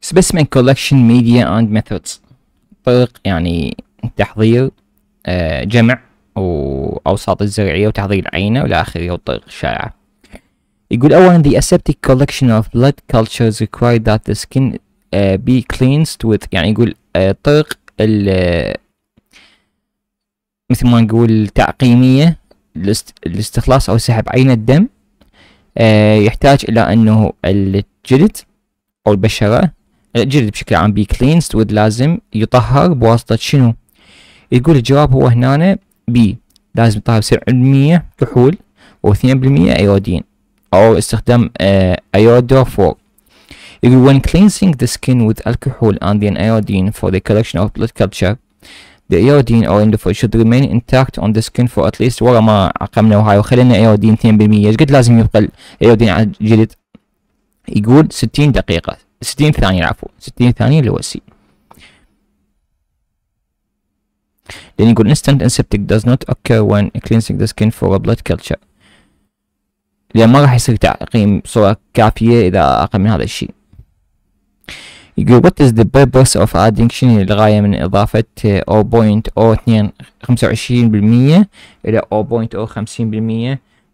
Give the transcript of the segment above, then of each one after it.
specimen collection media and methods طرق يعني تحضير آه، جمع وأوساط الزرعية وتحضير العينة وإلى آخره والطرق الشائعة يقول أولا the aseptic collection of blood cultures required that the skin آه، be cleansed with يعني يقول آه، طرق ال مثل ما نقول تعقيمية لاستخلاص أو سحب عينة الدم يحتاج إلى أنه الجلد أو البشرة الجلد بشكل عام بي كلينست ود لازم يطهر بواسطة شنو؟ يقول الجواب هو هنا بي لازم يطهر بسبعة بالمية كحول واثنين بالمية ايودين او استخدام ايودو آه، فور يقول when cleansing the skin with alcohol and then iodine for the collection of blood culture the iodine or endophil should remain intact on the skin for at least ورا ما عقمنا وهاي وخلينا ايودين 2% ايش قد لازم يبقى الايودين على الجلد؟ يقول 60 دقيقة 60 ثانية عفوا 60 ثانية اللي هو سي لان يقول instant inceptic does not occur when cleansing the skin for a blood culture لأن ما راح يصير تعقيم بصورة كافية إذا أقل من هذا الشيء يقول what is the purpose of adding شنو الغاية من إضافة 0.02 25% إلى 0.050%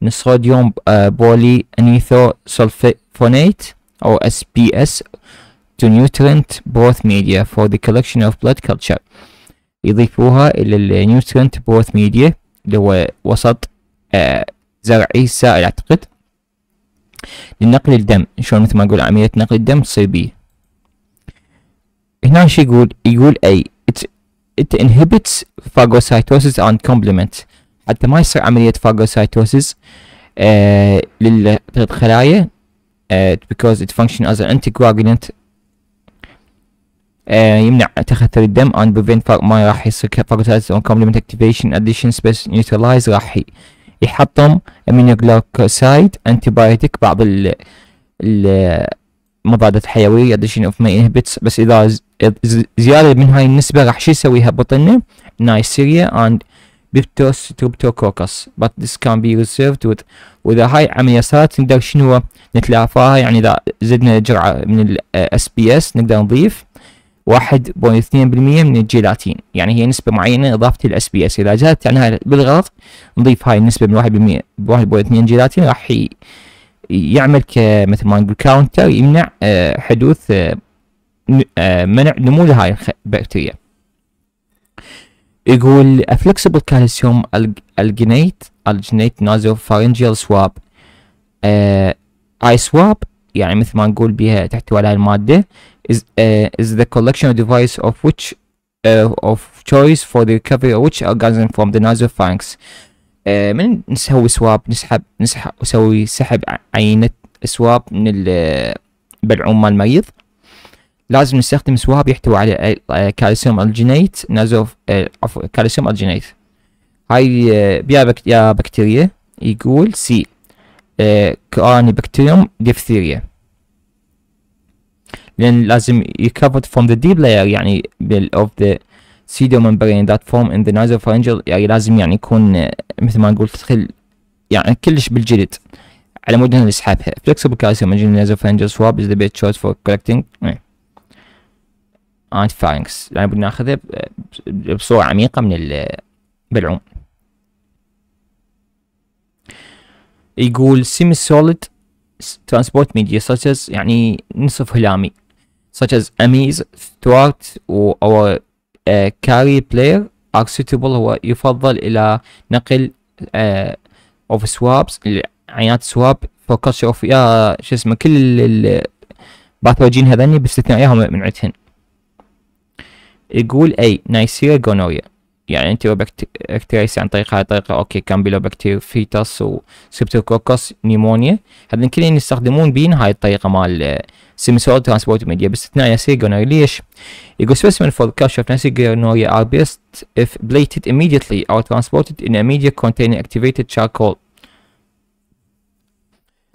من الصوديوم بولي أنيثو سلفونيت أو اس بي اس to nutrient both media for the collection of blood culture يضيفوها إلى ال nutrient both media اللي هو وسط زرعي سائل أعتقد لنقل الدم شلون مثل ما أقول عملية نقل الدم تصير بيه هنا شو يقول يقول أي it, it inhibits phagocytosis and complement حتى ما يصير عملية phagocytosis آه للخلايا uh, because it functions as an anticoagulant آه، يمنع تخثر الدم and prevent ما راح يصير فاكتورز on complement activation addition space neutralize راح يحطم aminoglycoside antibiotic بعض ال المضادات الحيوية addition of ما inhibits بس إذا زيادة من هاي النسبة راح شو يسوي يهبط لنا نايسيريا and بيبتوستروبتوكوكس but this can be reserved with وإذا هاي عملية صارت نقدر شنو نتلافاها يعني إذا زدنا جرعة من الاس بي اس آه، نقدر نضيف 1.2% من الجيلاتين يعني هي نسبة معينة إضافة الاس بي اس إذا جات عنها يعني بالغلط نضيف هاي النسبة من 1% 1.2 جيلاتين راح يعمل كمثل ما نقول كاونتر يمنع آه، حدوث آه، آه، منع نمو لهاي البكتيريا يقول افلكسبل كالسيوم الجنيت الجنيت نازو فارنجيال سواب اي سواب يعني مثل ما نقول بها تحتوي على المادة is uh, is the collection device of which uh, of choice for the recovery of which orgasm from the nasopharynx uh, من نسوي سواب نسحب نسحب نسوي سحب عينة سواب من بالعوم مال المريض لازم نستخدم سواب يحتوي على آه، كالسيوم الجينيت آه، نازو عفوا كالسيوم الجينيت هاي آه، بيا بكتيريا يقول سي كوراني بكتيريوم ديفثيريا then لازم you covered from the deep layer يعني بال of the membrane that form in the nasopharyngeal يعني لازم يعني يكون مثل ما نقول تدخل يعني كلش بالجلد على مود انه يسحبها flexible calcium in the nasopharyngeal swab is the best choice for collecting and pharynx يعني بدنا ناخذها بصورة عميقة من ال بالعوم يقول semi solid transport media such as يعني نصف هلامي such as Emmys, Stuart or uh, carry player are suitable هو يفضل إلى نقل uh, of swabs عينات swab for culture of يا شو اسمه كل الباثوجين هذني باستثنائهم من عندهن يقول أي نايسيرا جونوريا يعني انت بكتيريس عن طريق هاي الطريقه اوكي كامبيلوبكتير فيتاس وسبتوكوكوس نيمونيا هذين كلهم يستخدمون بين هاي الطريقه مال سيمسول ترانسبورت ميديا باستثناء جونري ليش؟ يقول specimen for culture of nasegornoria are best if اف immediately or transported in ان اميديا containing activated charcoal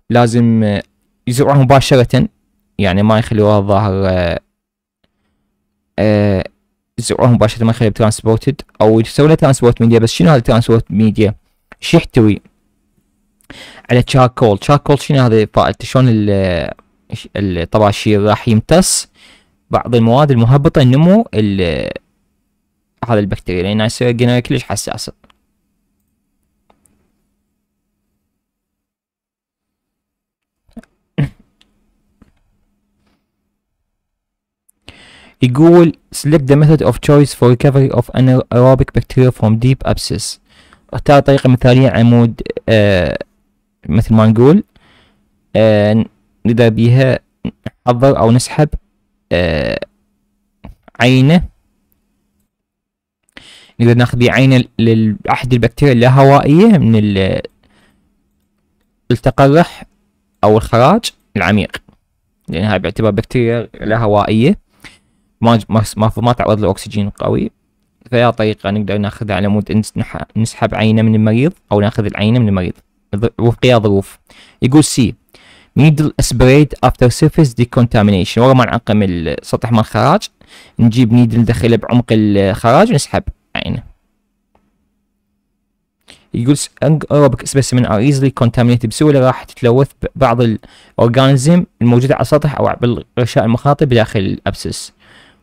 لازم يزرعوها مباشرة يعني ما يخلوها الظاهر آه، آه، يزرعوها مباشره من خلال ترانسبورتد او يسوي لها ترانسبورت ميديا بس شنو هذا ترانسبورت ميديا؟ شو يحتوي؟ على تشاركول تشاركول شنو هذا فائدته شلون الطباشير راح يمتص بعض المواد المهبطه النمو هذا البكتيريا لان يصير كلش حساسه يقول select the method of choice for recovery of anaerobic bacteria from deep abscess اختار طريقة مثالية عمود آه مثل ما نقول آه نقدر بيها نحضر او نسحب آه عينة نقدر ناخذ بيه عينة لأحد البكتيريا اللاهوائية من التقرح او الخراج العميق لانها باعتبار بكتيريا لاهوائية ما ما ما, تعرض للاكسجين قوي فيا طريقه نقدر ناخذها على مود نسحب عينه من المريض او ناخذ العينه من المريض وفقيها ظروف يقول سي نيدل اسبريد افتر سيرفيس ديكونتامينيشن ورا ما نعقم السطح مال الخراج نجيب نيدل ندخله بعمق الخراج ونسحب عينه يقول سبيس سبيسمن ار ايزلي كونتامينيت بسهوله راح تتلوث بعض الاورجانيزم الموجوده على السطح او بالغشاء المخاطي بداخل الابسس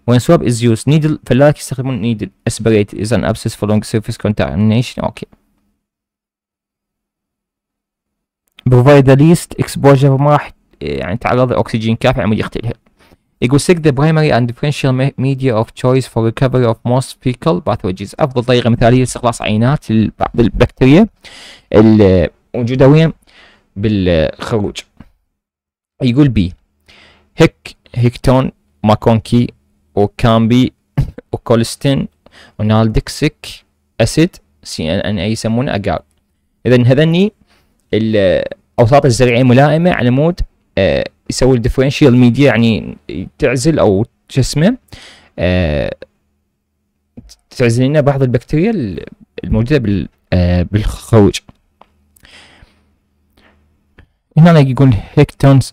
When swab is used needle في يستخدمون needle aspirate is an abscess following surface contamination اوكي provide the least exposure ما راح يعني تعرض لأكسجين كافي عمود يقتلها يقول seek the primary and differential media of choice for recovery of most fecal pathologies أفضل طريقة مثالية لاستخلاص عينات لبعض البكتيريا الموجوده الجدوية بالخروج يقول بي هيك هيكتون ماكونكي وكامبي وكولستين ونالدكسيك اسيد سي ان ان اي يسمونه اجار اذا هذني الاوساط الزرعيه ملائمه على مود آه يسوي الديفرنشال ميديا يعني تعزل او شو اسمه آه تعزل لنا بعض البكتيريا الموجوده بال آه بالخروج هناك يقول هيكتونز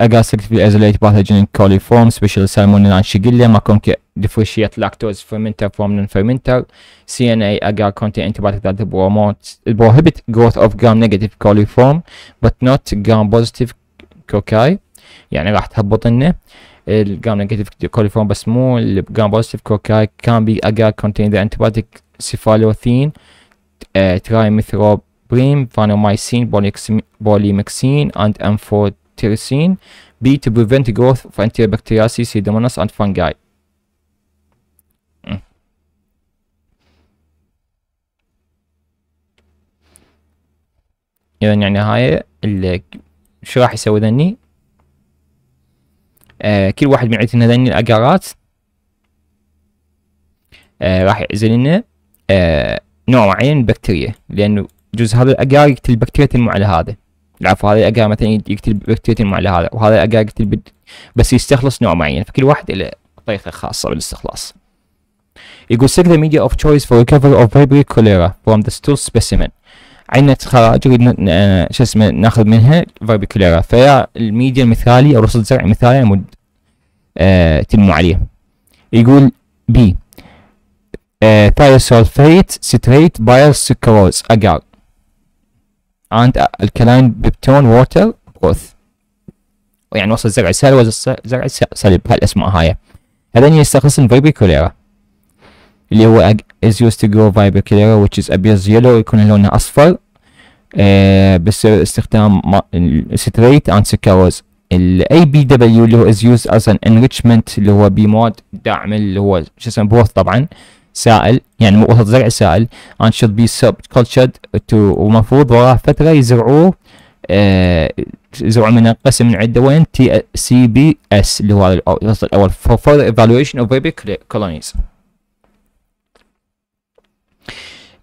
اقاصر في الازوليت باثوجين فورم سبيشال سالمونين سالمونيلا شيجيليا كي ديفوشيات لاكتوز فورم فورملين فيرمنتر سي ان اي اجار كونتين انتباتيك ذات بروموت بروهيبت جروث اوف جرام نيجاتيف كولي فورم بوت نوت جرام بوزيتيف كوكاي يعني راح تهبط لنا الجرام نيجاتيف كولي فورم بس مو الجرام بوزيتيف كوكاي كان بي اجار كونتين ذا انتباتيك سيفالوثين اه، تراي ترايميثروب بريم فانومايسين بوليمكسين اند امفوتيرسين بي تو بريفنت جروث اوف انتيريو بكتيريا سي دومينوس اند فانجاي اذا يعني هاي شو راح يسوي ذني آه كل واحد من عندنا ذني الاجارات آه راح يعزل لنا آه نوع معين بكتيريا لانه يجوز هذا الاجار يقتل بكتيريا تنمو على هذا العفو هذا الاجار مثلا يقتل بكتيريا تنمو على هذا وهذا الاجار يقتل بد... بس يستخلص نوع معين فكل واحد له طريقه خاصه بالاستخلاص يقول سيك the media of choice for recovery of February cholera from the stool specimen عينة خراج نريد شو اسمه ناخذ منها كوليرا فيا الميديا المثالي او رصد زرع مثالي المود آه تنمو عليه يقول بي ثايوسولفيت ستريت بايل سكروز اجار and alkaline uh, peptone water growth يعني وصل زرع سهل وزرع زرع الصليب هالاسماء هاي هذين يستخلص الفيبيكوليرا اللي هو is used to grow كوليرا which is appears yellow يكون لونه اصفر آه بس استخدام ستريت and سكروز بي دبليو اللي هو is used as an enrichment اللي هو بمواد داعم اللي هو شو اسمه بروث طبعا سائل يعني وسط زرع سائل and should be سب cultured to ومفروض وراه فتره يزرعوه آه يزرعوا من قسم من عده وين تي سي بي اس اللي هو الوسط الاول for further evaluation of baby colonies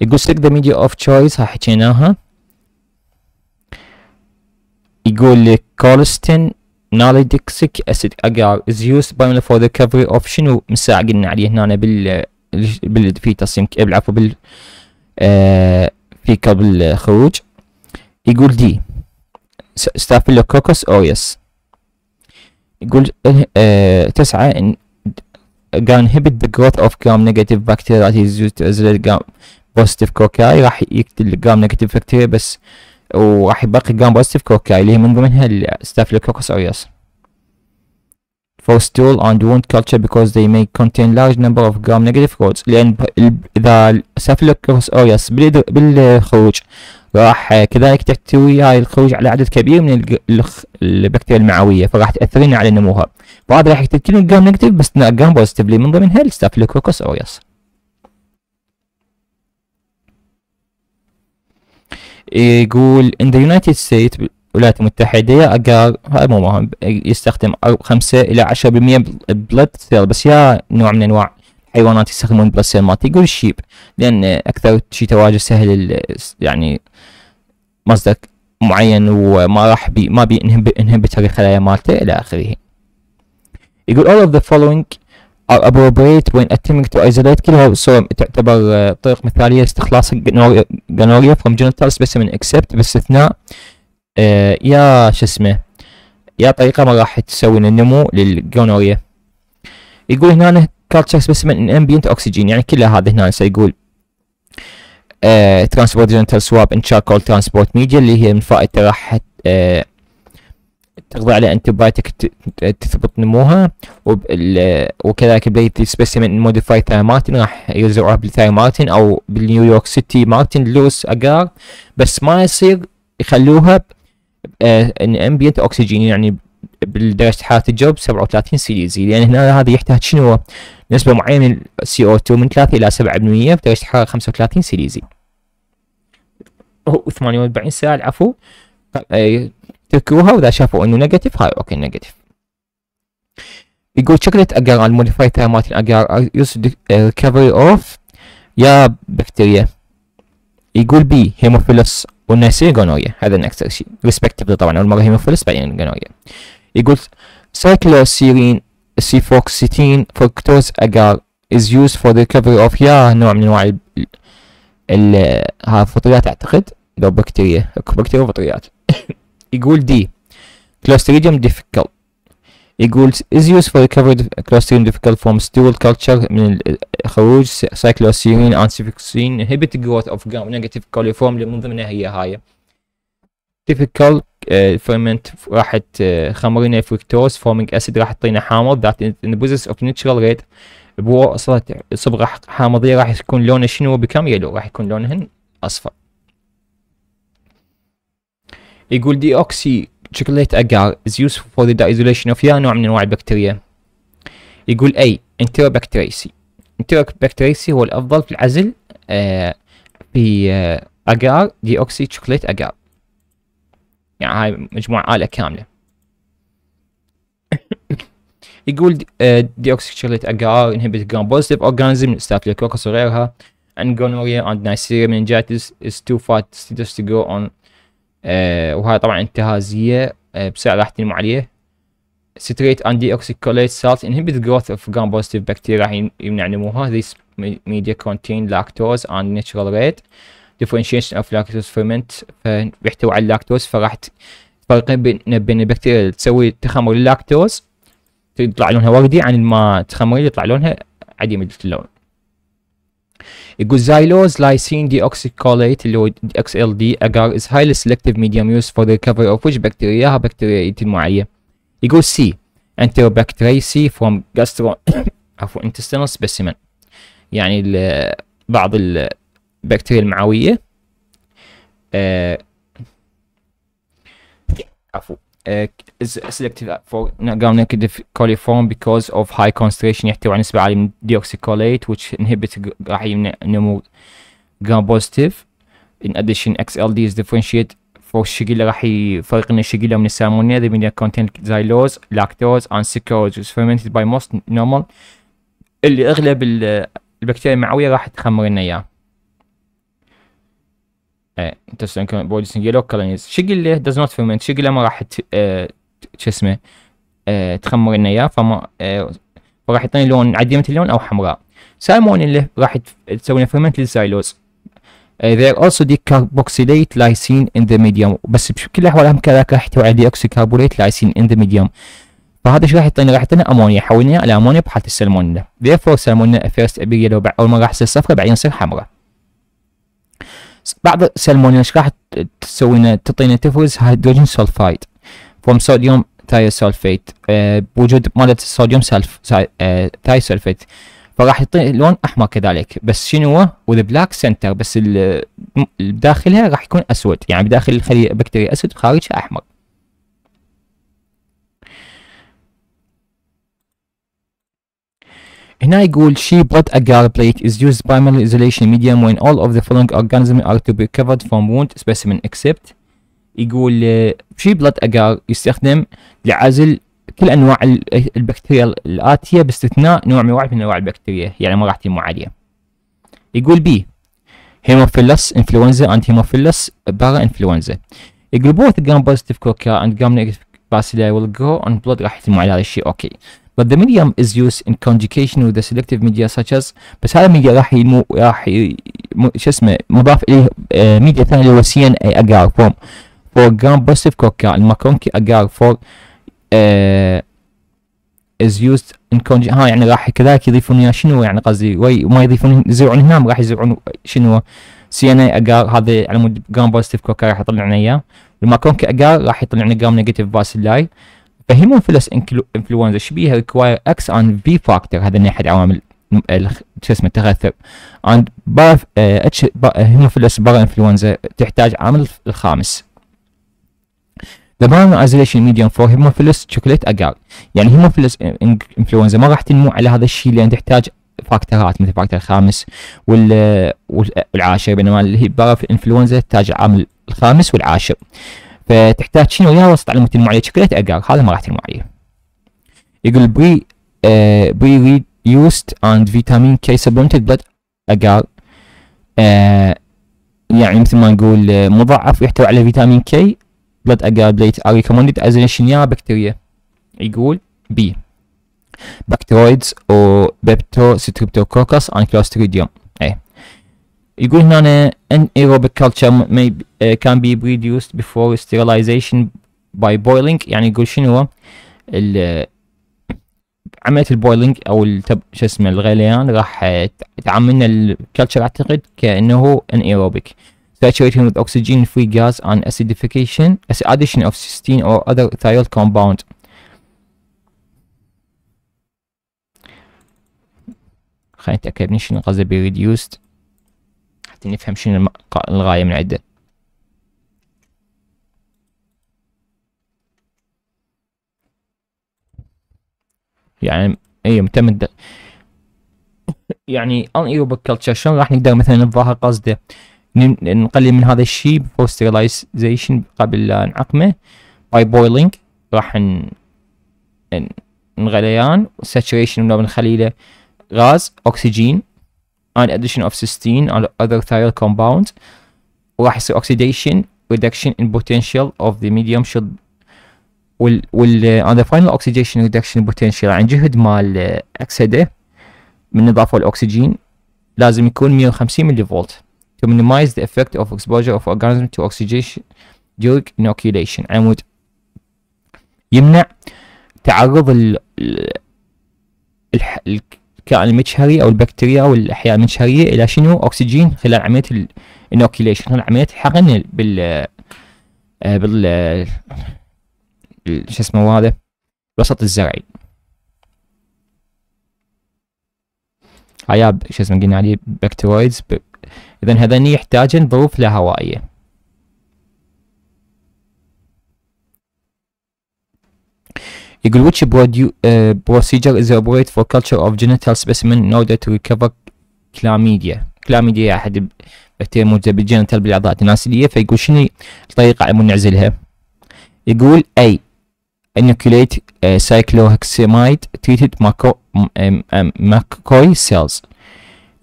يقول سيك ذا ميديا اوف تشويس ها حكيناها يقول لك كولستين ناليدكسيك اسيد اجار is used primarily for ذا كفري of شنو قلنا عليه هنا بال في تصميم عفوا بال آه في قبل خروج يقول دي ستافيلوكوكس اوريوس oh يقول آه تسعة إن قام inhibit the growth of gram negative bacteria that is used as a gram positive كوكاي راح يقتل gram negative bacteria بس وراح يبقي gram positive كوكاي اللي هي من ضمنها ستافيلوكوكس اوريوس for stool and wound culture because they may contain large number of gram-negative codes لأن إذا سافلوكوس اوريس بالخروج راح كذلك تحتوي هاي الخروج على عدد كبير من البكتيريا المعوية فراح تأثرين على نموها فهذا راح يقتل كل الجرام نيجاتيف بس جرام بوزيتيف من ضمنها الستافيلوكوكس اوريس يقول in the United States الولايات المتحدة أقل هاي مو مهم يستخدم خمسة إلى عشرة بالمية بلد سيل بس يا نوع من أنواع الحيوانات يستخدمون بلد سيل مالتي يقول الشيب لأن أكثر شي تواجد سهل يعني مصدر معين وما راح بي ما بي هاي الخلايا مالته إلى آخره يقول all of the following are appropriate when attempting to isolate كلها تعتبر آه، طرق مثالية لاستخلاص الجنوريا from genital specimen except باستثناء إيه، يا شو اسمه يا طريقه ما راح تسوي نمو للجونوريا يقول هنا كالتشر سبيسمن ان امبينت اوكسجين يعني كلها هذا هنا هسه يقول ترانسبورت جنتال سواب ان شاركول ترانسبورت ميديا اللي هي من فائدة راح إيه، تقضي على انتبايتك تثبط نموها وكذلك بيت سبيسيمن موديفاي مارتن راح يزرعوها مارتن او بالنيويورك سيتي مارتن لوس اجار بس ما يصير يخلوها امبيت آه، اوكسجين يعني بالدرجه حاله الجو 37 سيليزي لان هنا هذا يحتاج شنو نسبه معينه من سي او 2 من 3 الى 7% بدرجه حراره 35 سيليزي 48 ساعه العفو آه، تركوها واذا شافوا انه نيجاتيف هاي اوكي نيجاتيف يقول شكلة اجار الموديفاي تايمات الاجار يوز ريكفري اوف يا بكتيريا يقول بي هيموفيلوس والناصير جانوية هذا النكست شيء ريسبكتفلي طبعا أول مرة هي مفعول بعدين جانوية يقول سايكلوسيرين سي فوكسيتين فوكتوز أجار is used for the recovery of يا نوع من أنواع ال ها فطريات أعتقد لو بكتيريا بكتيريا وفطريات يقول دي كلوستريديوم ديفيكولت يقول is used for recovered Clostridium difficult from stool culture من خروج cycloserine and cefixime inhibit growth of gram negative coliform اللي من ضمنها هي هاي typical uh, ferment راح تخمرنا فركتوز forming acid راح تعطينا حامض that in the process of natural rate بو صارت صبغة حامضية راح يكون لونه شنو بكم يلو راح يكون لونهن أصفر يقول دي أوكسي chocolate agar is useful for the isolation of يا نوع من أنواع البكتيريا يقول أي Enterobacteriaceae Enterobacteriaceae هو الأفضل في العزل ب في أجار دي أوكسي chocolate أجار يعني هاي مجموعة آلة كاملة يقول agar اجار انهبت جرام organism اورجانيزم ستافيلوكوكس وغيرها and gonorrhea and nysteria meningitis is too fat to go on آه وهاي طبعا انتهازيه آه بسرعه راح تنمو عليه ستريت اندي اوكسيكوليت سالت انهبت جروث اوف جام بوزيتيف بكتيريا راح يمنع نموها ذيس ميديا كونتين لاكتوز اند ناتشرال ريت differentiation of lactose ferment فبيحتوي على اللاكتوز فراح تفرق بين بين البكتيريا اللي تسوي تخمر اللاكتوز يطلع لونها وردي عن ما تخمر يطلع لونها عديم اللون Guzylose lysine deoxycholate اللي هو XLD agar is highly selective medium used for the recovery of which bacteria ها بكتيريا المعية يقول C Enterobacteriaceae from gastro عفوا intestinal specimen يعني بعض البكتيريا المعوية عفوا uh, is selective for gamma negative coliform because of high concentration يحتوي على نسبة عالية من deoxycholate which inhibits راح يمنع نمو gamma positive in addition XLD is differentiated for الشقيلة راح يفرق ان الشقيلة من السالمونيا the media contain xylose lactose and sucrose which is fermented by most normal اللي اغلب البكتيريا المعوية راح تخمر لنا اياه ايه تسلم بروديوسنج يلو كلونيز شقله داز نوت فيرمنت شقله ما راح إيه، شو اسمه إيه، تخمر لنا اياه فما إيه، راح يعطيني لون عديمه اللون او حمراء سالمون اللي راح تسوي لنا فيرمنت للزايلوز ذير اولسو also decarboxylate lysine in the medium بس بكل الاحوال هم كذاك راح يحتوي على ديوكسيكاربوليت لايسين ان ذا ميديوم فهذا ايش راح يعطينا؟ راح يعطينا امونيا حولنا الى امونيا بحاله السلمونيلا therefore سلمونيلا first appear yellow اول ما راح تصير صفرا بعدين تصير حمراء بعض السلمونيا ايش راح تسوينا تعطينا تفوز هيدروجين سولفايد فروم صوديوم ثايوسولفيت بوجود ماده الصوديوم سلف أه فراح يعطي لون احمر كذلك بس شنو هو بلاك سنتر بس بداخلها راح يكون اسود يعني بداخل الخليه بكتيريا اسود خارجها احمر هنا يقول she brought a plate is used primary isolation medium when all of the following organisms are to be covered from wound specimen except يقول she brought a gall يستخدم لعزل كل انواع البكتيريا الاتيه باستثناء نوع من واحد من انواع البكتيريا يعني ما راح تيمو عليه يقول بي هيموفيلس انفلونزا اند هيموفيلس بارا انفلونزا يقول both gram positive coca and gram negative bacilli will grow on blood راح يتمو على هذا الشيء اوكي okay. but the medium is used in conjugation with the selective media such as بس هذا الميديا راح يمو راح شو اسمه مضاف اليه ميديا آه، ثانيه اللي هو سي ان اي اجار فورم for gram positive coca الماكونكي اجار فور آه، is used in conjugation ها يعني راح كذلك يضيفون يا شنو يعني قصدي وما يضيفون يزرعون هنا راح يزرعون شنو سي ان اي اجار هذا على مود جرام بوستيف كوكا راح يطلعنا اياه الماكونكي اجار راح يطلعنا لنا جرام نيجاتيف باسيلاي فلس انفلونزا شبيها ريكواير اكس اند في فاكتور هذا احد عوامل شو اسمه التغثر عند بارا اتش هيموفيلس بارا انفلونزا تحتاج عامل الخامس The biomineralization medium for hemophilus chocolate agar يعني hemophilus influenza ما راح تنمو على هذا الشيء لان تحتاج فاكتورات مثل فاكتور الخامس والعاشر بينما اللي هي بارا انفلونزا تحتاج عامل الخامس والعاشر فتحتاج شنو يا وسط على المعيه عليه شوكليت اجار هذا ما راح تنمو عليه يقول بري آه بري ريديوست اند فيتامين كي سبلمنتد بلد اجار يعني مثل ما نقول آه، مضاعف يحتوي على فيتامين كي بلد اجار بليت ار ريكومندد از يا بكتيريا يقول بي بكترويدز او بيبتو ستريبتوكوكس ان كلوستريديوم يقول هنا ان aerobic culture may, uh, can be produced before sterilization by boiling يعني يقول شنو عمليه البويلنج او شو اسمه الغليان راح تعملنا الكلتشر اعتقد كانه ان aerobic saturating with oxygen free gas and acidification as addition of cysteine or other thiol compound خلينا نتأكد من شنو قصده بريديوست حتى نفهم شنو الغاية من عده يعني ايوه تم يعني ان ايوبك كلتشر شلون راح نقدر مثلا نظهر قصده نقلل من هذا الشيء بوستريلايزيشن قبل لا نعقمه باي بويلينج راح ن... نغليان ساتشوريشن بنخلي له غاز اكسجين and addition of cysteine and other thiol compounds وراح يصير oxidation reduction in potential of the medium should وال وال on the final oxidation reduction potential عن جهد مال اكسده من اضافه الاكسجين لازم يكون 150 ملي فولت to minimize the effect of exposure of organism to oxidation during inoculation عمود يمنع تعرض ال الكائن المجهري او البكتيريا او الاحياء المجهريه الى شنو اكسجين خلال عمليه الانوكيليشن خلال عمليه الحقن بال آه، بال آه، شو اسمه هذا الوسط الزرعي هاي شو اسمه قلنا عليه بكتيرويدز ب... اذا هذني يحتاجن ظروف لا هوائيه يقول which procedure is appropriate for culture of genital specimen in order to recover chlamydia chlamydia احد بكتيريا موجوده بالجينيتال بالاعضاء التناسليه فيقول شنو الطريقه على نعزلها يقول A inoculate uh, cyclohexamide treated maco um, cells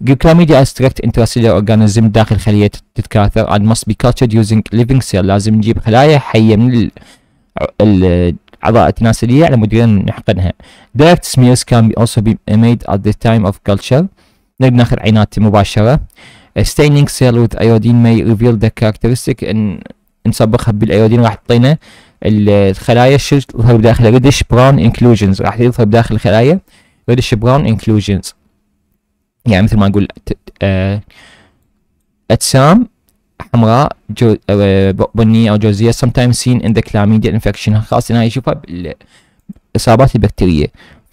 Gluclamydia is direct intracellular organism داخل خلية تتكاثر and must be cultured using living cell لازم نجيب خلايا حية من ال أعضاء تناسلية على مود نحقنها Direct smears can be also be made at the time of culture. نقدر ناخذ عينات مباشرة. staining cell with iodine may reveal the characteristic إن نصبغها بالايودين راح تعطينا الخلايا شو تظهر بداخل ريدش براون انكلوجنز راح يظهر بداخل الخلايا ريدش براون انكلوجنز يعني مثل ما نقول اجسام آه، حمراء جو بنيه او جوزيه sometimes seen in the chlamydia infection خاصه هاي يشوفها بالاصابات البكتيريه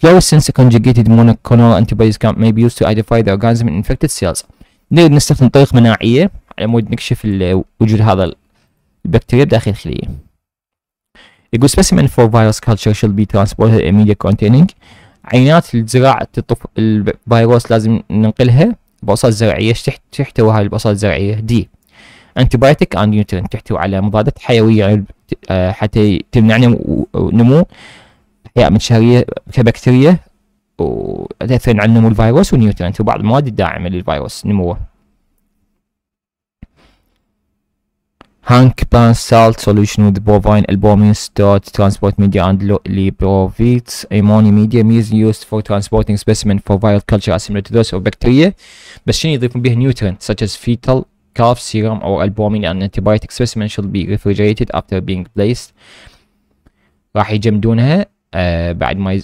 fluorescence conjugated monoclonal antibodies can may be used to identify the organism in infected cells نريد نستخدم طريق مناعيه على مود نكشف وجود هذا البكتيريا بداخل الخليه يقول specimen for virus culture should be transported in media containing عينات الزراعة الطف... الفيروس لازم ننقلها بوصات زرعية ايش تحتوي هاي البوصات الزرعية دي انتبايتك اند نيوترين تحتوي على مضادات حيويه يعني آه، حتى تمنع نمو احياء منشهريه كبكتيريا وتاثر على نمو الفيروس ونيوترينت وبعض المواد الداعمه للفيروس نموه هانك بان سالت سوليوشن وذ بوفاين البومين ستوت ترانسبورت ميديا اند ليبروفيت ايموني ميديا ميز يوزد فور ترانسبورتنج سبيسمن فور فايرال كلتشر اسيميلر تو ذوس اوف بكتيريا بس شنو يضيفون بها نيوترينت such as فيتال cough serum or albumin and antibiotic specimen should be refrigerated after being placed راح يجمدونها آه بعد ما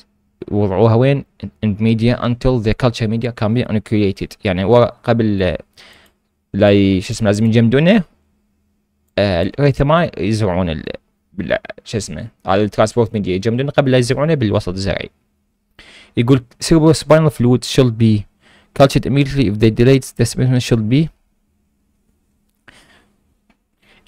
يوضعوها وين in media until the culture media can be uncreated يعني قبل لا شو اسمه لازم يجمدونه آه الريثما يزرعون ال... بال... شو اسمه على الترانسبورت ميديا يجمدونه قبل لا يزرعونه بالوسط الزرعي يقول cerebrospinal fluid should be cultured immediately if the delayed specimen should be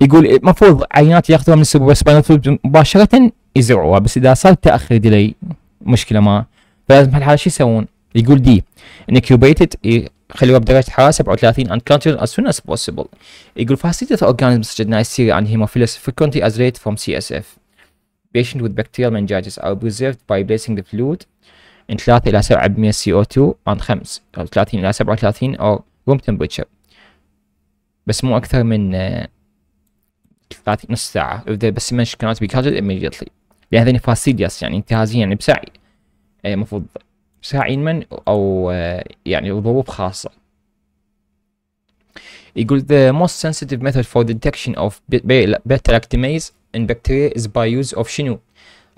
يقول المفروض عينات ياخذوها من السوبر سبينال فلويد مباشرة يزرعوها بس اذا صار تاخر ديلي مشكلة ما فلازم هالحالة شو يسوون؟ يقول دي انكيوبيتد يخلوها بدرجة حرارة 37 and continue as soon as possible يقول فاسيتيت اورجانيزم such as Neisseria and Haemophilus frequently as late from CSF patient with bacterial meningitis are preserved by placing the fluid in 3 الى 7% CO2 on 5 30 الى 37 او روم تمبرتشر بس مو اكثر من آه، 30 نص ساعة if the specimen cannot be cultured immediately لأن يعني هذين فاسيدياس يعني انتهازيا يعني بسعي المفروض إيه، سعي من أو آه، يعني ظروف خاصة يقول the most sensitive method for detection of beta-lactamase in bacteria is by use of شنو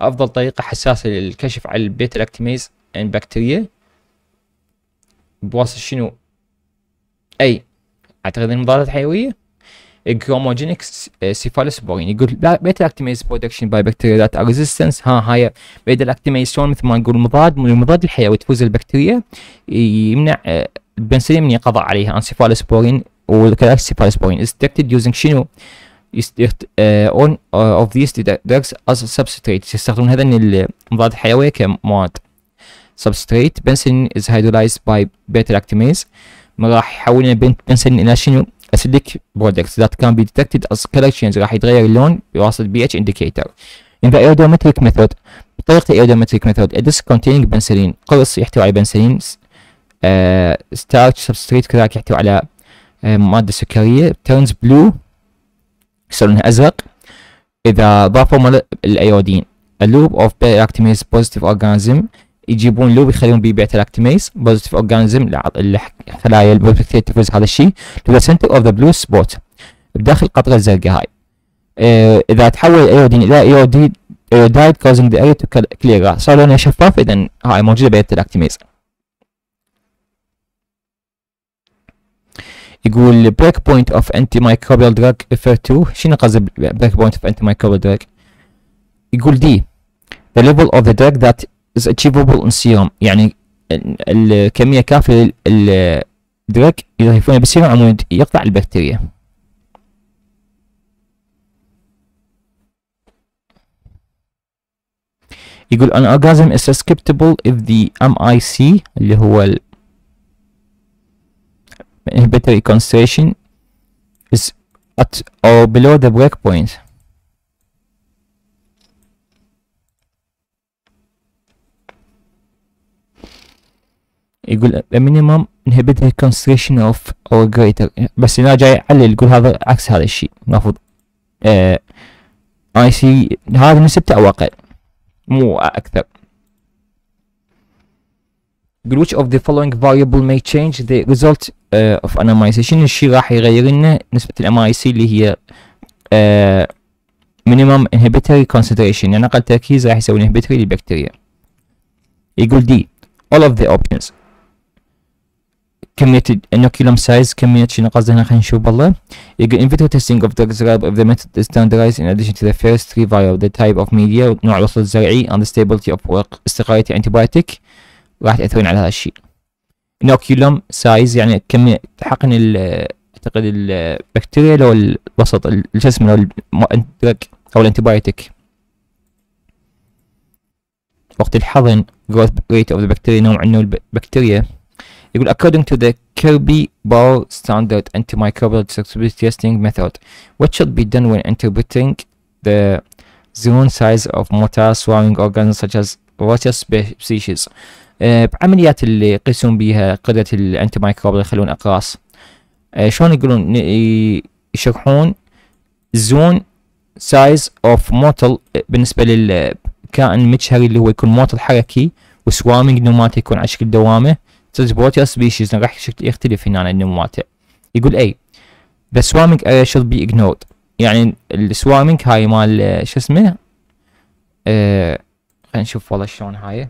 أفضل طريقة حساسة للكشف على البيتا-lactamase in bacteria بواسطة شنو أي أعتقد المضادات الحيوية Chromogenic eh, cephalosporin يقول بيتا lactamase production by بكتيريا ذات are resistance ها هاي بيتا lactamase مثل ما نقول مضاد من المضاد الحيوي تفوز البكتيريا يمنع البنسلين eh, من القضاء عليها انسيفالوسبورين وكذلك سيفالوسبورين is detected using شنو اون eh, of these drugs as سبستريت يستخدمون هذا المضاد الحيوي كمواد substrate بنسلين is hydrolyzed by beta lactamase راح يحولنا بنسلين الى شنو acidic products that can be detected as color change راح يتغير اللون بواسطة pH indicator. In the aerodometric method بطريقة الايودومتريك method a disc containing بنسلين قرص يحتوي على بنسلين uh, starch substrate كذلك يحتوي على uh, مادة سكرية turns blue يصير لونها أزرق إذا ضافوا الأيودين a loop of beta positive organism يجيبون لوب يخليهم بيبيع تلاكتميز بوزيتيف اورجانزم الخلايا البروتكتيف تفوز هذا الشيء تو ذا سنتر اوف ذا بلو سبوت بداخل القطره الزرقاء هاي uh, اذا تحول الايودين الى ايودين ايودايد كوزنج ذا اريا تو كليرا صار لونها شفاف اذا هاي موجوده بين التلاكتميز يقول بريك بوينت اوف انتي مايكروبيال دراج ريفير تو شنو قصد بريك بوينت اوف انتي مايكروبيال دراج يقول دي the level of the drug that is achievable in serum يعني الكمية كافية للدرج يضيفونها بالسيروم عموما يقطع البكتيريا يقول an orgasm is susceptible if the MIC اللي هو ال inhibitory concentration is at or below the break point يقول the minimum inhibitor concentration of or greater بس هنا جاي يعلل يقول هذا عكس هذا الشيء المفروض آه اي سي هذا نسبته او اقل مو اكثر يقول which of the following variable may change the result uh, of an MIC شنو الشيء راح يغير لنا نسبة الـ MIC اللي هي uh, minimum inhibitory concentration يعني أقل تركيز راح يسوي inhibitory للبكتيريا يقول D all of the options كمية انوكيلوم سايز كمية شنو قصدي هنا خلينا نشوف بالله يقول in vitro testing of the drug of the method is standardized in addition to the first three variables the type of media نوع الوسط الزرعي اند the اوف ورك work استقرارية antibiotic راح تأثرون على هذا الشيء انوكيلوم سايز يعني كمية حقن ال اعتقد البكتيريا لو الوسط الجسم لو الدرج او الانتبايوتيك وقت الحظن growth rate of the bacteria نوع انه البكتيريا it will according to the Kirby Ball standard antimicrobial susceptibility testing method. What should be done when interpreting the zone size of motile swallowing organs such as water species بعمليات اللي يقيسون بها قدرة الانتيمايكروبيال يخلون اقراص uh, شلون يقولون يشرحون زون سايز اوف موتل بالنسبة للكائن المجهري اللي هو يكون موتل حركي وسوامينج نومات يكون على شكل دوامة says what your species راح يختلف هنا عن النموات يقول اي the swarming area should be ignored يعني السوارمينج هاي مال شو اسمه آه، خلينا نشوف والله شلون هاي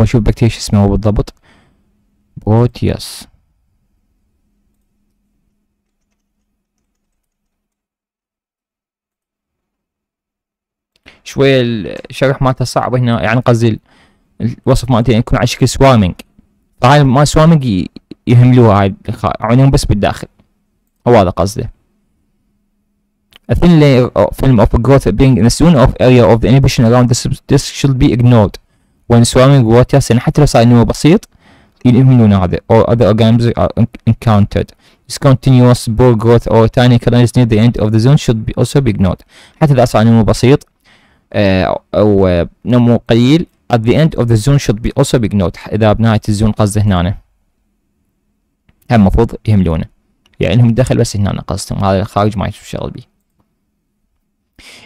واشوف بكتيريا شو اسمه بالضبط بروتياس شوية الشرح مالته صعب هنا يعني قصدي الوصف مالته يعني يكون على شكل سوامينج فهاي ما سوامينج يهملوها هاي عيونهم بس بالداخل هو هذا قصده A thin layer of film of growth being in a zone of area of the inhibition around the disc should be ignored when swimming قوات يعني حتى لو صار نمو بسيط يلهمون هذا or other organisms are encountered continuous poor growth or tiny colonies near the end of the zone should be also be ignored حتى إذا صار نمو بسيط أو نمو قليل at the end of the zone should be also be ignored إذا بنهاية الزون قصده هنا هم المفروض يهملونه يعني لهم دخل بس هنا قصدهم هذا الخارج ما يشوف شغل بيه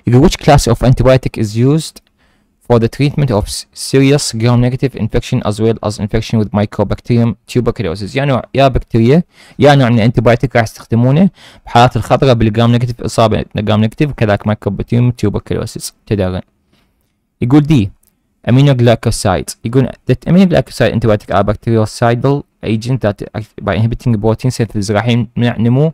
يقول which class of antibiotic is used for the treatment of serious gram-negative infection as well as infection with mycobacterium tuberculosis يا نوع يا بكتيريا يا نوع من الانتبايتيك راح يستخدمونه بحالات الخطرة بالجرام نيجاتيف إصابة جرام نيجاتيف وكذلك مايكوباكتيريوم تيوبركلوسيس تدرن يقول دي aminoglycosides يقول that aminoglycoside antibiotic are bactericidal agent that by inhibiting protein synthesis راح يمنع نمو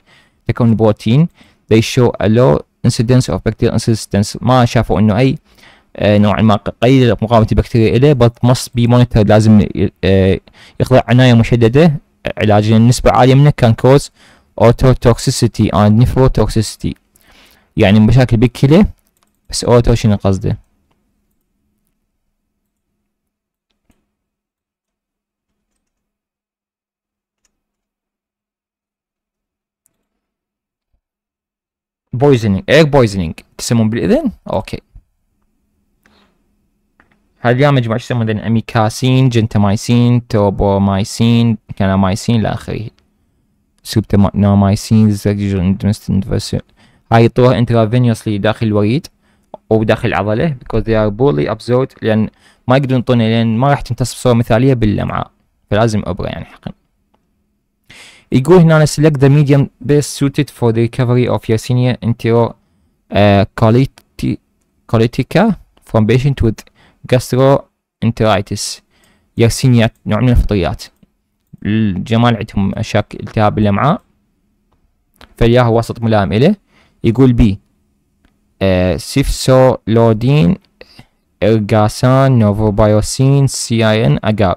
تكون بروتين they show a low incidence of bacterial resistance ما شافوا انه اي آه، نوعا ما قليل مقاومه البكتيريا اليه بط must be monitored لازم آه، يخضع عنايه مشدده علاج نسبه عاليه منه كان كوز اوتو توكسيسيتي اند نيفرو توكسيسيتي يعني مشاكل بالكلى بس اوتو شنو قصده بويزنينج اير بويزنينج تسمون بالاذن اوكي هذا مجموعة يسمون اميكاسين جنتمايسين توبومايسين كانامايسين الى اخره هاي يطوها انترافينيوسلي داخل الوريد وداخل العضله because they are poorly absorbed لان ما يقدرون يعطونا لان ما راح تمتص بصوره مثاليه بالامعاء فلازم ابره يعني حقا يقول هنا select the medium best suited for the recovery of Yersinia enterocolitica آه، uh, from patient with جاسترو انترايتس يرسينيا نوع من الفطريات الجمال عندهم اشاك التهاب الامعاء فالياه وسط ملائم إله يقول بي آه سيفسولودين إرجاسان نوفوبايوسين سي اي ان أجار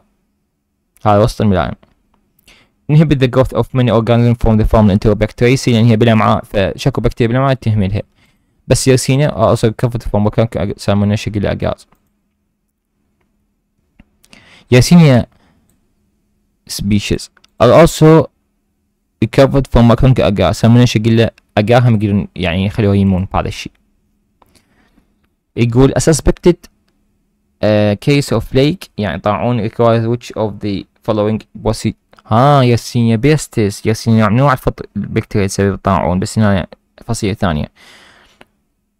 هذا وسط الملائم inhibit the growth of many organisms from the formal bacteria يعني هي بالامعاء فشكو بكتيريا بالامعاء تهملها بس يرسينيا also recovered from working salmonella شكل أجاز Yersinia species are also recovered from ماكرونج agar يسمونها شكل agar يعني يخلوها ينمون بهذا الشيء يقول a suspected uh, case of plague يعني طاعون requires which of the following was it ها ياسينيا بيستس ياسينيا نوع البكتيريا تسبب الطاعون بس هنا فصيلة ثانية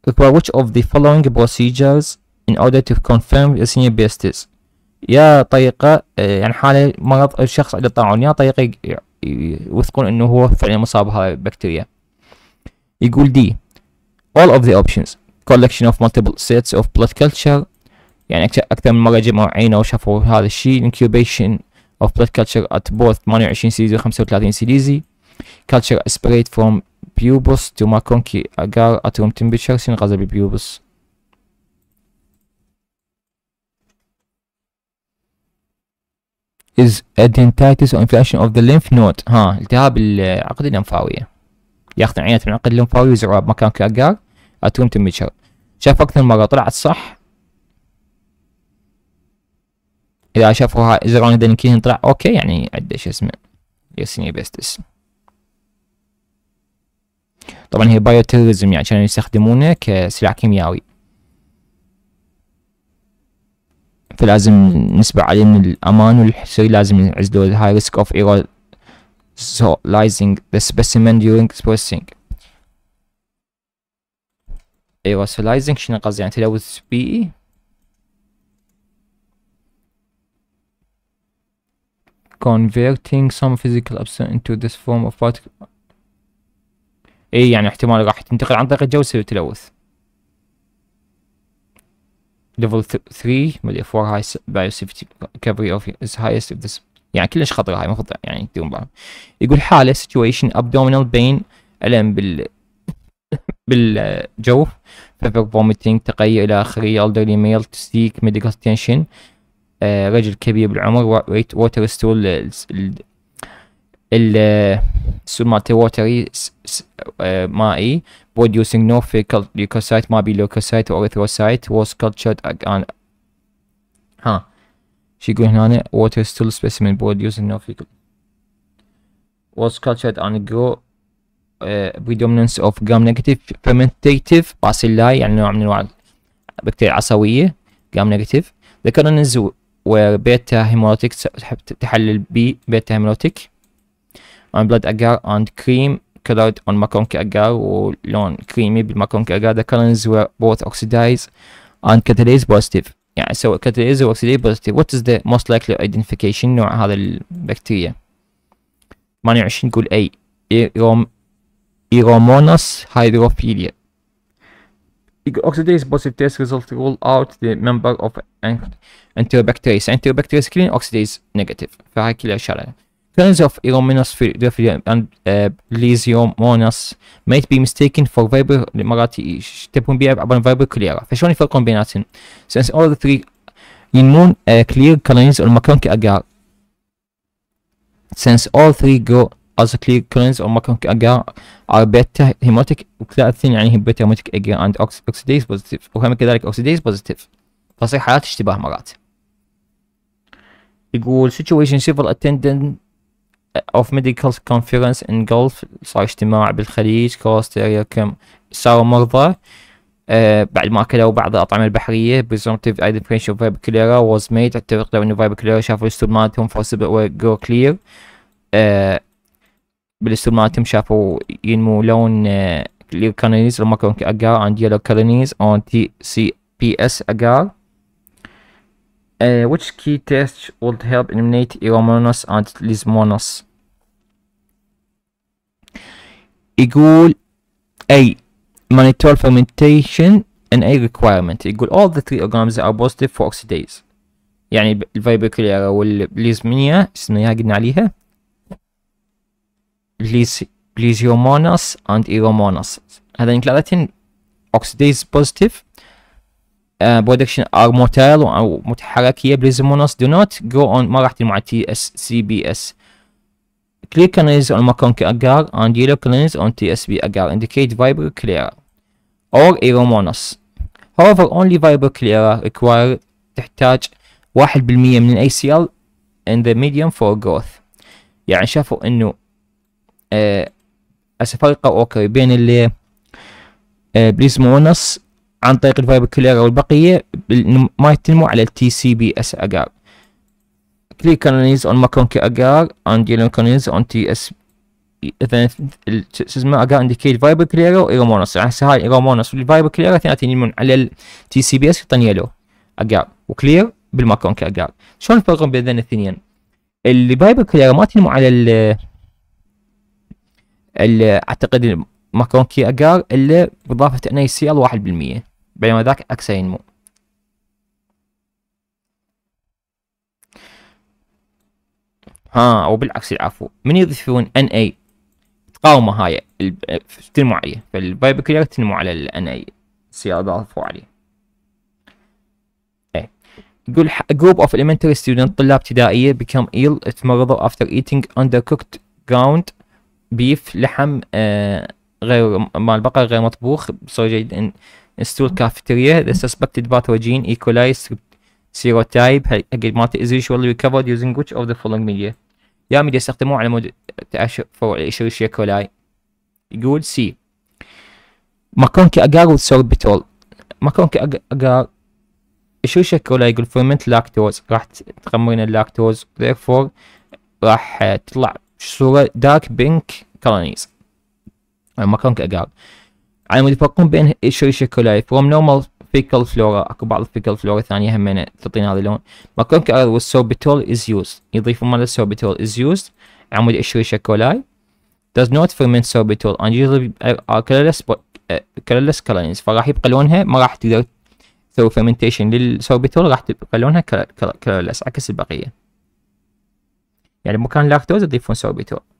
require which of the following procedures in order to confirm Yersinia pestis يا طريقة آه، يعني حالة مرض الشخص عنده الطاعون يا طريقة يوثقون انه هو فعلا مصاب بهاي البكتيريا يقول دي all of the options collection of multiple sets of blood culture يعني أكثر من مرة جمعوا عينة وشافوا هذا الشيء incubation of blood culture at both 28 سيليزي و 35 سيليزي culture aspirate from pubis to maconky agar at room temperature سينغازا ببيوبس is adenitis or inflammation of the lymph node ها التهاب العقد اللمفاوية ياخذ عينة من العقد اللمفاوي ويزرعها بمكان كاجار اتوم room شاف أكثر مرة طلعت صح إذا شافوها زرعون دنكين طلع أوكي يعني عدة شو اسمه يوسينيا بيستس طبعا هي بايوتيريزم يعني عشان يستخدمونه كسلاح كيميائي فلازم نسبة عليه من الأمان والحسري لازم نعزله high risk of aerosolizing the specimen during processing aerosolizing شنو قصدي يعني تلوث بيئي converting some physical absent into this form of particle اي يعني احتمال راح تنتقل عن طريق الجو يصير تلوث ليفل 3 مدري 4 هاي بايو سيفتي كفري اوف هايست اوف ذس يعني كلش خطره هاي المفروض يعني تدون بها يقول حاله سيتويشن ابدومينال بين الم بال بالجوف فيفر فوميتنج تغير الى اخره يالدرلي ميل تستيك ميديكال تنشن رجل كبير بالعمر ويت ووتر ستول السور مالته ووتري مائي producing no fecal leukocyte ما بي leukocyte و erythrocyte was cultured and ها شو يقول هنا water still specimen producing no fecal was cultured and grow uh, predominance of gram negative fermentative bacilli يعني نوع من انواع البكتيريا العصويه gram negative the colonies were beta hemolytic تحلل بي beta hemolytic بلاد اجار and cream colored on ماكونكي agar or ولون creamy بالماكونكي agar the colors were both oxidized and catalyzed positive yeah so catalyzed or oxidized positive what is the most likely identification نوع هذا البكتيريا 28 نقول A Aeromonas hydrophilia oxidase positive test result rule out the member of Enterobacteria Enterobacteria clean oxidase negative فهاي كلها شغلة Claims of Iromenos and uh, Lysiomonas might be mistaken for Weber Marathi تبون بيها عبر Weber كليرا فشلون يفرقون since all the three ينمون uh, clear colonies والمكان كأجار since all three go as clear colonies والمكان كأجار are beta hemotic وكلا الثاني beta hemotic agar and oxidase positive oxidase positive فصير حالات اشتباه مرات situation civil attendant of medical conference in Gulf صار اجتماع بالخليج كوست اريا كم صاروا مرضى أه بعد ما اكلوا بعض الاطعمه البحريه presumptive identification of كليرا was made اتفق لو انه كليرا شافوا الاسلوب مالتهم فوسبل جو كلير أه بالاسلوب مالتهم شافوا ينمو لون كلير كانونيز لما كانوا اجار اند يلو كانونيز اون تي سي بي اس اجار Uh, which key test would help eliminate Eromonas and Lismonas? يقول A monitor fermentation and A requirement يقول all the three organisms are positive for oxidase يعني الفايبركليرا والبليزمينيا اسمها قلنا عليها بليز and ايرومونس هذا كلارتين oxidase positive برودكشن ار موتيل او متحركيه بليزمونوس دو نوت جو اون ما راح تجمع تي اس سي بي اس clear canines on Makonke agar and yellow canines on TSB agar indicate vibro clear or aeromonas. However, only vibro clear require تحتاج 1% من ال ACL in the medium for growth. يعني شافوا انه هسه آه فرقوا اوكي بين ال آه بليزمونس عن طريق الفايبر كلير او البقيه ما يتنمو على التي سي بي اس اجار كليك كانونيز اون ماكونكي اجار اند يلون كانونيز اون تي اس اذا شو اسمه اجار انديكيت فايبر كلير او ايرومونس هسه هاي ايرومونس والفايبر كلير اثنين ينمون على التي سي بي اس يعطيني يلو اجار وكلير بالماكونكي اجار شلون الفرق بين ذن الاثنين؟ اللي فايبر كلير ما تنمو على ال اعتقد ماكونكي اجار الا باضافه ان اي سي ال 1% بينما ذاك عكسه ينمو ها أو بالعكس العفو من يضيفون NA تقاومه هاي تنمو عليه فالبايبكلير تنمو على ال NA سيارة ضافوا عليه إيه. يقول group of elementary students طلاب ابتدائية become ill تمرضوا after eating undercooked ground beef لحم آه غير مال بقر غير مطبوخ بصورة جيدة كافيتيريا ذا سسبكتد suspected pathogen E. coli serotype hagematic is usually ريكفرد يوزنج ويتش اوف ذا فولينج ميديا يا ميديا استخدموه على مود تأشر فروع كولاي. يقول سي ماكونكي أجار وسوربيتول ماكونكي أجار اشريشيا كولاي يقول فيرمنت لاكتوز راح تخمرين اللاكتوز ذيرفور راح تطلع صورة دارك بينك كولونيز ماكونكي أجار على مود يفرقون بين شريشة كولاي فروم نورمال فيكال فلورا اكو بعض الفيكال فلورا ثانية همينة تعطينا هذا اللون ماكرونيك ايضا والسوربيتول از يوز يضيفون مال السوربيتول از يوز عمود الشريشة كولاي does not ferment sorbitol and usually are colorless but colorless colorings فراح يبقى لونها ما راح تقدر تسوي fermentation للسوربيتول راح تبقى لونها colorless عكس البقية يعني مكان لاكتوز يضيفون سوربيتول